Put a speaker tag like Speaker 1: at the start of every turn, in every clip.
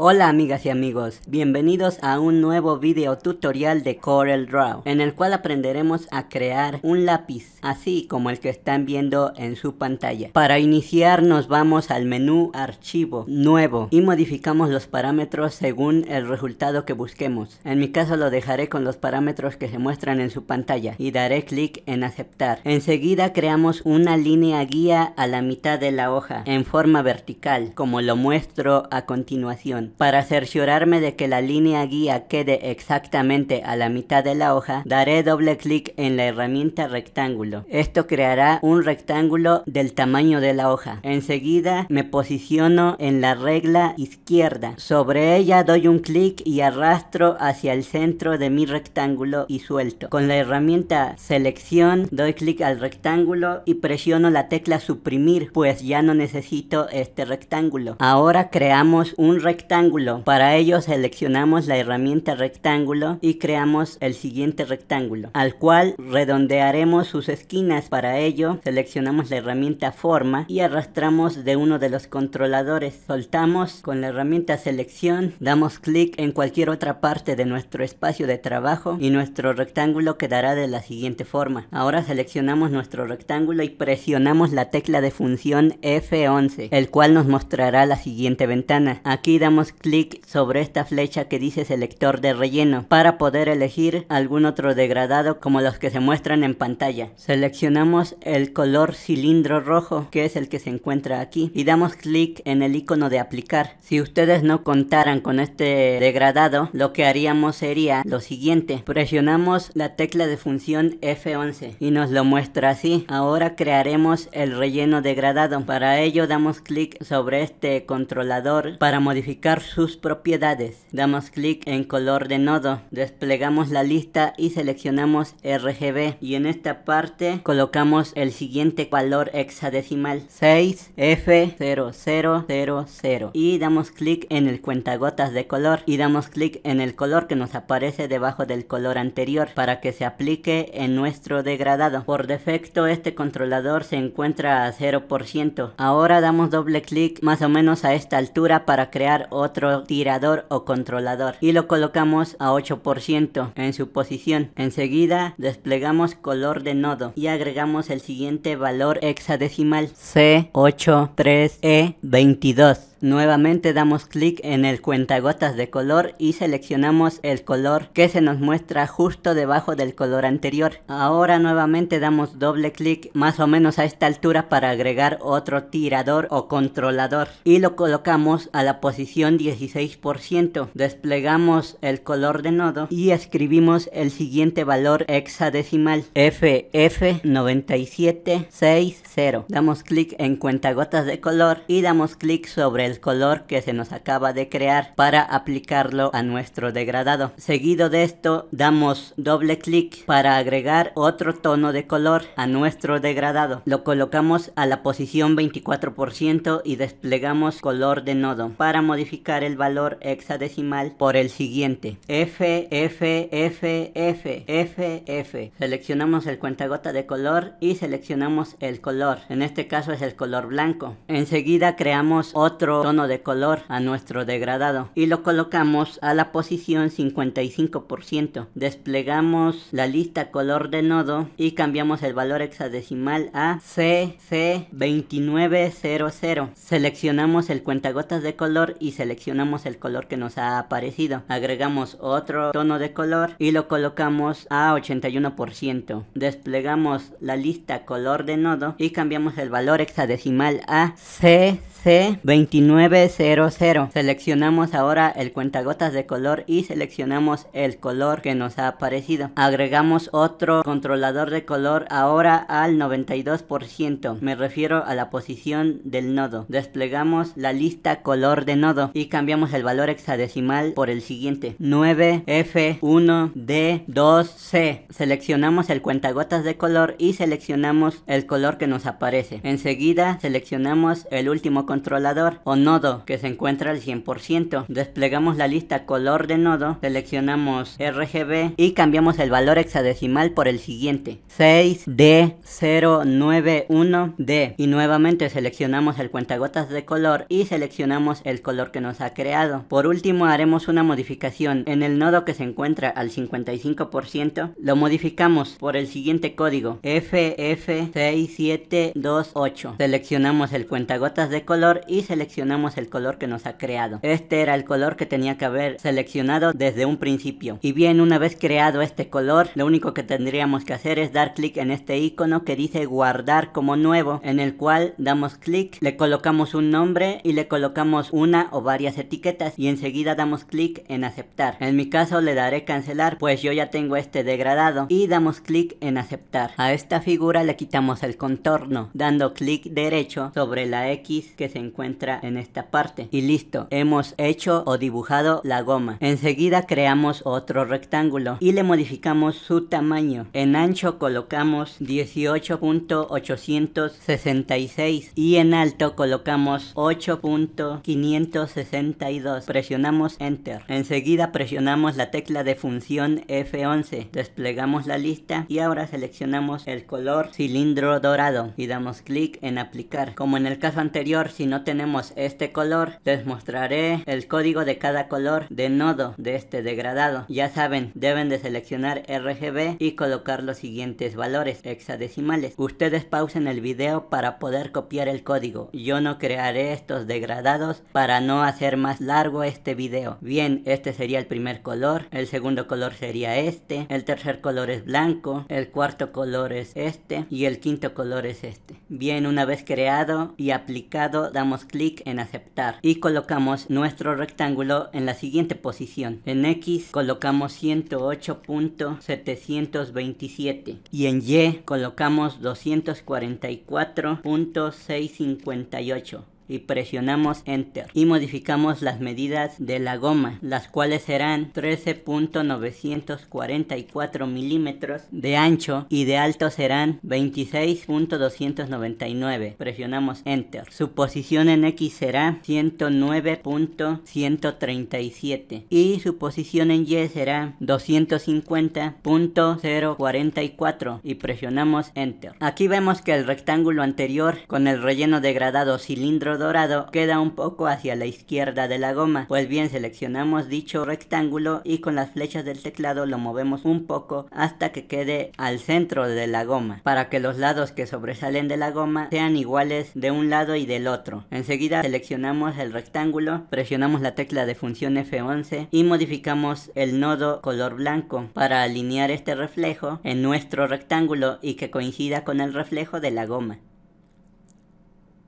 Speaker 1: Hola amigas y amigos, bienvenidos a un nuevo video tutorial de CorelDRAW en el cual aprenderemos a crear un lápiz, así como el que están viendo en su pantalla. Para iniciar nos vamos al menú Archivo, Nuevo y modificamos los parámetros según el resultado que busquemos. En mi caso lo dejaré con los parámetros que se muestran en su pantalla y daré clic en Aceptar. Enseguida creamos una línea guía a la mitad de la hoja en forma vertical, como lo muestro a continuación. Para cerciorarme de que la línea guía quede exactamente a la mitad de la hoja, daré doble clic en la herramienta rectángulo. Esto creará un rectángulo del tamaño de la hoja. Enseguida me posiciono en la regla izquierda. Sobre ella doy un clic y arrastro hacia el centro de mi rectángulo y suelto. Con la herramienta selección doy clic al rectángulo y presiono la tecla suprimir pues ya no necesito este rectángulo. Ahora creamos un rectángulo para ello seleccionamos la herramienta rectángulo y creamos el siguiente rectángulo, al cual redondearemos sus esquinas. Para ello seleccionamos la herramienta forma y arrastramos de uno de los controladores. Soltamos con la herramienta selección, damos clic en cualquier otra parte de nuestro espacio de trabajo y nuestro rectángulo quedará de la siguiente forma. Ahora seleccionamos nuestro rectángulo y presionamos la tecla de función F11, el cual nos mostrará la siguiente ventana. Aquí damos clic sobre esta flecha que dice selector de relleno para poder elegir algún otro degradado como los que se muestran en pantalla. Seleccionamos el color cilindro rojo que es el que se encuentra aquí y damos clic en el icono de aplicar. Si ustedes no contaran con este degradado lo que haríamos sería lo siguiente. Presionamos la tecla de función F11 y nos lo muestra así. Ahora crearemos el relleno degradado. Para ello damos clic sobre este controlador para modificar sus propiedades. Damos clic en color de nodo, desplegamos la lista y seleccionamos RGB y en esta parte colocamos el siguiente valor hexadecimal 6F0000 y damos clic en el cuentagotas de color y damos clic en el color que nos aparece debajo del color anterior para que se aplique en nuestro degradado. Por defecto este controlador se encuentra a 0%. Ahora damos doble clic más o menos a esta altura para crear otro tirador o controlador y lo colocamos a 8% en su posición. Enseguida desplegamos color de nodo y agregamos el siguiente valor hexadecimal C83E22. Nuevamente damos clic en el cuentagotas de color y seleccionamos el color que se nos muestra justo debajo del color anterior. Ahora nuevamente damos doble clic más o menos a esta altura para agregar otro tirador o controlador y lo colocamos a la posición 16%. Desplegamos el color de nodo y escribimos el siguiente valor hexadecimal FF9760. Damos clic en cuentagotas de color y damos clic sobre el color que se nos acaba de crear para aplicarlo a nuestro degradado. Seguido de esto damos doble clic para agregar otro tono de color a nuestro degradado. Lo colocamos a la posición 24% y desplegamos color de nodo para modificar el valor hexadecimal por el siguiente. F, F, F, F, F, Seleccionamos el cuentagota de color y seleccionamos el color. En este caso es el color blanco. Enseguida creamos otro tono de color a nuestro degradado y lo colocamos a la posición 55%. Desplegamos la lista color de nodo y cambiamos el valor hexadecimal a CC2900. Seleccionamos el cuentagotas de color y seleccionamos el color que nos ha aparecido. Agregamos otro tono de color y lo colocamos a 81%. Desplegamos la lista color de nodo y cambiamos el valor hexadecimal a CC2900. 900. Seleccionamos ahora el cuentagotas de color y seleccionamos el color que nos ha aparecido. Agregamos otro controlador de color ahora al 92%. Me refiero a la posición del nodo. Desplegamos la lista color de nodo y cambiamos el valor hexadecimal por el siguiente. 9F1D2C. Seleccionamos el cuentagotas de color y seleccionamos el color que nos aparece. Enseguida seleccionamos el último controlador nodo que se encuentra al 100%. Desplegamos la lista color de nodo, seleccionamos RGB y cambiamos el valor hexadecimal por el siguiente 6D091D y nuevamente seleccionamos el cuentagotas de color y seleccionamos el color que nos ha creado. Por último haremos una modificación en el nodo que se encuentra al 55%, lo modificamos por el siguiente código FF6728. Seleccionamos el cuentagotas de color y seleccionamos el color que nos ha creado. Este era el color que tenía que haber seleccionado desde un principio. Y bien, una vez creado este color, lo único que tendríamos que hacer es dar clic en este icono que dice guardar como nuevo, en el cual damos clic, le colocamos un nombre y le colocamos una o varias etiquetas y enseguida damos clic en aceptar. En mi caso le daré cancelar, pues yo ya tengo este degradado y damos clic en aceptar. A esta figura le quitamos el contorno, dando clic derecho sobre la X que se encuentra en esta parte. Y listo, hemos hecho o dibujado la goma. Enseguida creamos otro rectángulo y le modificamos su tamaño. En ancho colocamos 18.866 y en alto colocamos 8.562. Presionamos Enter. Enseguida presionamos la tecla de función F11. Desplegamos la lista y ahora seleccionamos el color cilindro dorado y damos clic en aplicar. Como en el caso anterior, si no tenemos este color. Les mostraré el código de cada color de nodo de este degradado. Ya saben, deben de seleccionar RGB y colocar los siguientes valores hexadecimales. Ustedes pausen el video para poder copiar el código. Yo no crearé estos degradados para no hacer más largo este video. Bien, este sería el primer color, el segundo color sería este, el tercer color es blanco, el cuarto color es este y el quinto color es este. Bien, una vez creado y aplicado, damos clic en aceptar y colocamos nuestro rectángulo en la siguiente posición. En X colocamos 108.727 y en Y colocamos 244.658 y presionamos Enter y modificamos las medidas de la goma, las cuales serán 13.944 milímetros de ancho y de alto serán 26.299. Presionamos Enter. Su posición en X será 109.137 y su posición en Y será 250.044 y presionamos Enter. Aquí vemos que el rectángulo anterior con el relleno degradado cilindro dorado queda un poco hacia la izquierda de la goma. Pues bien, seleccionamos dicho rectángulo y con las flechas del teclado lo movemos un poco hasta que quede al centro de la goma, para que los lados que sobresalen de la goma sean iguales de un lado y del otro. Enseguida seleccionamos el rectángulo, presionamos la tecla de función F11 y modificamos el nodo color blanco para alinear este reflejo en nuestro rectángulo y que coincida con el reflejo de la goma.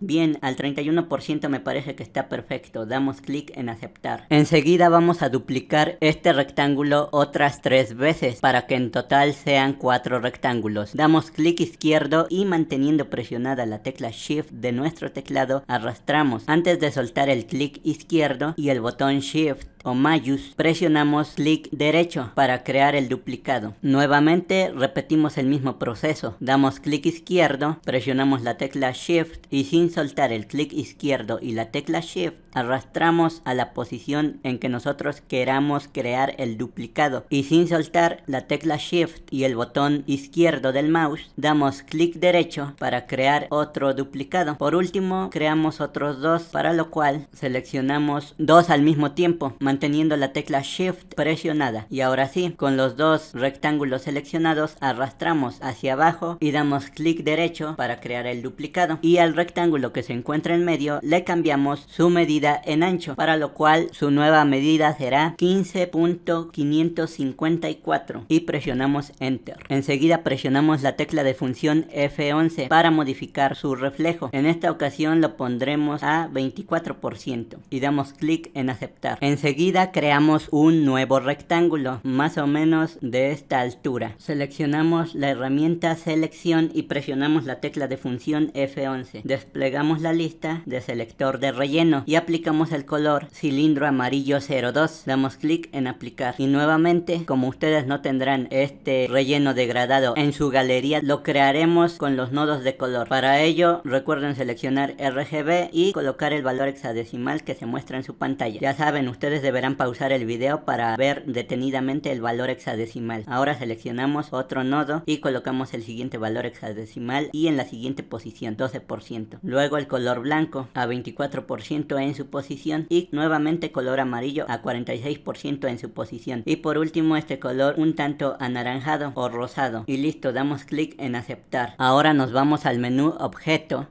Speaker 1: Bien, al 31% me parece que está perfecto, damos clic en aceptar. Enseguida vamos a duplicar este rectángulo otras tres veces para que en total sean cuatro rectángulos. Damos clic izquierdo y manteniendo presionada la tecla Shift de nuestro teclado arrastramos. Antes de soltar el clic izquierdo y el botón Shift o mayús, presionamos clic derecho para crear el duplicado. Nuevamente repetimos el mismo proceso. Damos clic izquierdo, presionamos la tecla Shift y sin soltar el clic izquierdo y la tecla Shift, arrastramos a la posición en que nosotros queramos crear el duplicado. Y sin soltar la tecla Shift y el botón izquierdo del mouse, damos clic derecho para crear otro duplicado. Por último, creamos otros dos, para lo cual seleccionamos dos al mismo tiempo manteniendo la tecla Shift presionada. Y ahora sí, con los dos rectángulos seleccionados arrastramos hacia abajo y damos clic derecho para crear el duplicado. Y al rectángulo que se encuentra en medio le cambiamos su medida en ancho, para lo cual su nueva medida será 15.554 y presionamos Enter. Enseguida presionamos la tecla de función F11 para modificar su reflejo. En esta ocasión lo pondremos a 24% y damos clic en aceptar. Enseguida creamos un nuevo rectángulo, más o menos de esta altura. Seleccionamos la herramienta selección y presionamos la tecla de función F11. Desplegamos la lista de selector de relleno y aplicamos el color cilindro amarillo 02. Damos clic en aplicar y nuevamente, como ustedes no tendrán este relleno degradado en su galería, lo crearemos con los nodos de color. Para ello, recuerden seleccionar RGB y colocar el valor hexadecimal que se muestra en su pantalla. Ya saben, ustedes deberán pausar el video para ver detenidamente el valor hexadecimal. Ahora seleccionamos otro nodo y colocamos el siguiente valor hexadecimal y en la siguiente posición, 12%. Luego el color blanco a 24% en su posición y nuevamente color amarillo a 46% en su posición. Y por último este color un tanto anaranjado o rosado. Y listo, damos clic en aceptar. Ahora nos vamos al menú objeto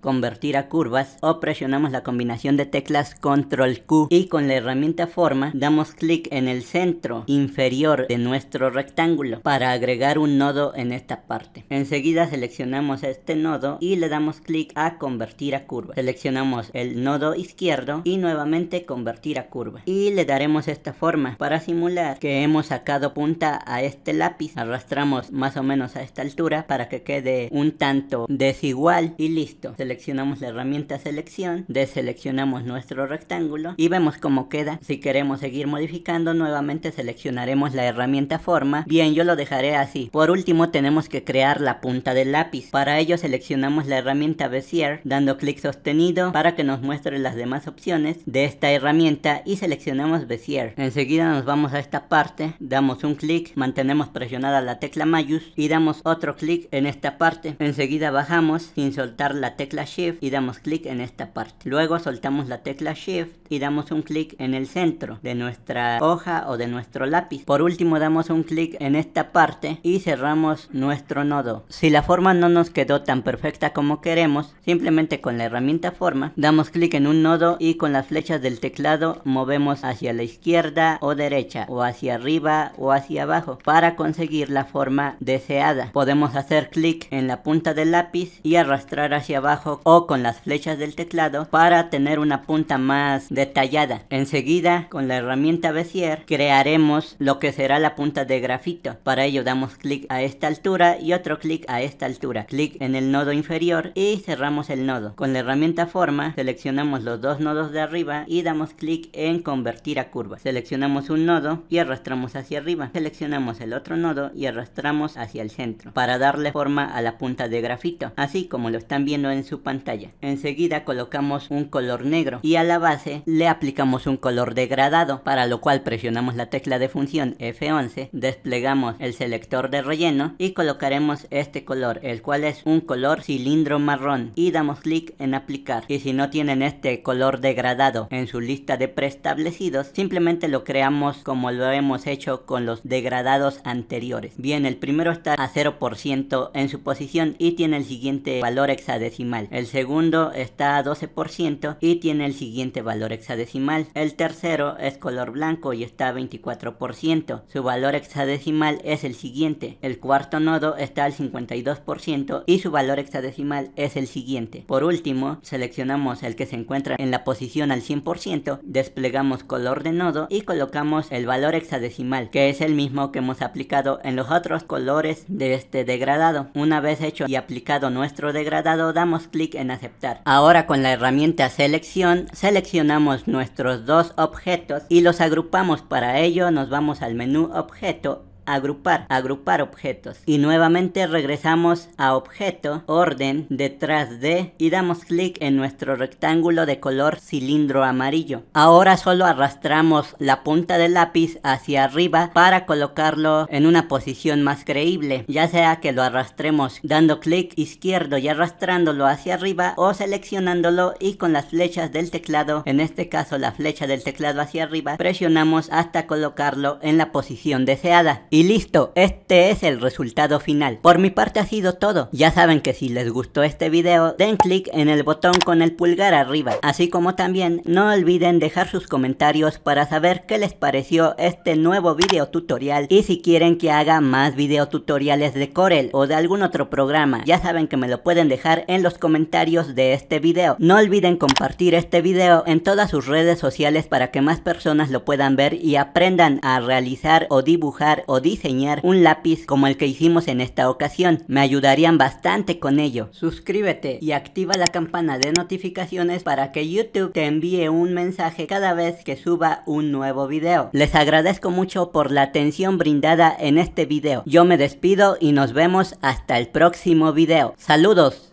Speaker 1: convertir a curvas o presionamos la combinación de teclas control Q y con la herramienta forma damos clic en el centro inferior de nuestro rectángulo para agregar un nodo en esta parte. Enseguida seleccionamos este nodo y le damos clic a convertir a curva. Seleccionamos el nodo izquierdo y nuevamente convertir a curva. Y le daremos esta forma para simular que hemos sacado punta a este lápiz. Arrastramos más o menos a esta altura para que quede un tanto desigual y listo seleccionamos la herramienta selección, deseleccionamos nuestro rectángulo y vemos cómo queda. Si queremos seguir modificando, nuevamente seleccionaremos la herramienta forma. Bien, yo lo dejaré así. Por último, tenemos que crear la punta del lápiz. Para ello seleccionamos la herramienta Bezier, dando clic sostenido para que nos muestre las demás opciones de esta herramienta y seleccionamos Bezier. Enseguida nos vamos a esta parte, damos un clic, mantenemos presionada la tecla Mayus y damos otro clic en esta parte. Enseguida bajamos sin soltar la tecla Shift y damos clic en esta parte. Luego soltamos la tecla Shift y damos un clic en el centro de nuestra hoja o de nuestro lápiz. Por último damos un clic en esta parte y cerramos nuestro nodo. Si la forma no nos quedó tan perfecta como queremos, simplemente con la herramienta forma damos clic en un nodo y con las flechas del teclado movemos hacia la izquierda o derecha o hacia arriba o hacia abajo para conseguir la forma deseada. Podemos hacer clic en la punta del lápiz y arrastrar hacia abajo o con las flechas del teclado para tener una punta más detallada. Enseguida con la herramienta Bezier crearemos lo que será la punta de grafito. Para ello damos clic a esta altura y otro clic a esta altura. Clic en el nodo inferior y cerramos el nodo. Con la herramienta forma seleccionamos los dos nodos de arriba y damos clic en convertir a curva. Seleccionamos un nodo y arrastramos hacia arriba. Seleccionamos el otro nodo y arrastramos hacia el centro para darle forma a la punta de grafito. Así como lo están viendo en su pantalla. Enseguida colocamos un color negro y a la base le aplicamos un color degradado, para lo cual presionamos la tecla de función F11, desplegamos el selector de relleno y colocaremos este color, el cual es un color cilindro marrón y damos clic en aplicar. Y si no tienen este color degradado en su lista de preestablecidos, simplemente lo creamos como lo hemos hecho con los degradados anteriores. Bien, el primero está a 0% en su posición y tiene el siguiente valor hexadecimal el segundo está a 12% y tiene el siguiente valor hexadecimal. El tercero es color blanco y está a 24%, su valor hexadecimal es el siguiente. El cuarto nodo está al 52% y su valor hexadecimal es el siguiente. Por último, seleccionamos el que se encuentra en la posición al 100%, desplegamos color de nodo y colocamos el valor hexadecimal, que es el mismo que hemos aplicado en los otros colores de este degradado. Una vez hecho y aplicado nuestro degradado, damos clic en aceptar. Ahora con la herramienta selección seleccionamos nuestros dos objetos y los agrupamos. Para ello nos vamos al menú objeto agrupar, agrupar objetos. Y nuevamente regresamos a objeto, orden, detrás de y damos clic en nuestro rectángulo de color cilindro amarillo. Ahora solo arrastramos la punta del lápiz hacia arriba para colocarlo en una posición más creíble, ya sea que lo arrastremos dando clic izquierdo y arrastrándolo hacia arriba o seleccionándolo y con las flechas del teclado, en este caso la flecha del teclado hacia arriba, presionamos hasta colocarlo en la posición deseada. Y y listo, este es el resultado final. Por mi parte ha sido todo. Ya saben que si les gustó este video, den clic en el botón con el pulgar arriba. Así como también, no olviden dejar sus comentarios para saber qué les pareció este nuevo video tutorial y si quieren que haga más video tutoriales de Corel o de algún otro programa. Ya saben que me lo pueden dejar en los comentarios de este video. No olviden compartir este video en todas sus redes sociales para que más personas lo puedan ver y aprendan a realizar o dibujar o dibujar diseñar un lápiz como el que hicimos en esta ocasión. Me ayudarían bastante con ello. Suscríbete y activa la campana de notificaciones para que YouTube te envíe un mensaje cada vez que suba un nuevo video. Les agradezco mucho por la atención brindada en este video. Yo me despido y nos vemos hasta el próximo video. Saludos.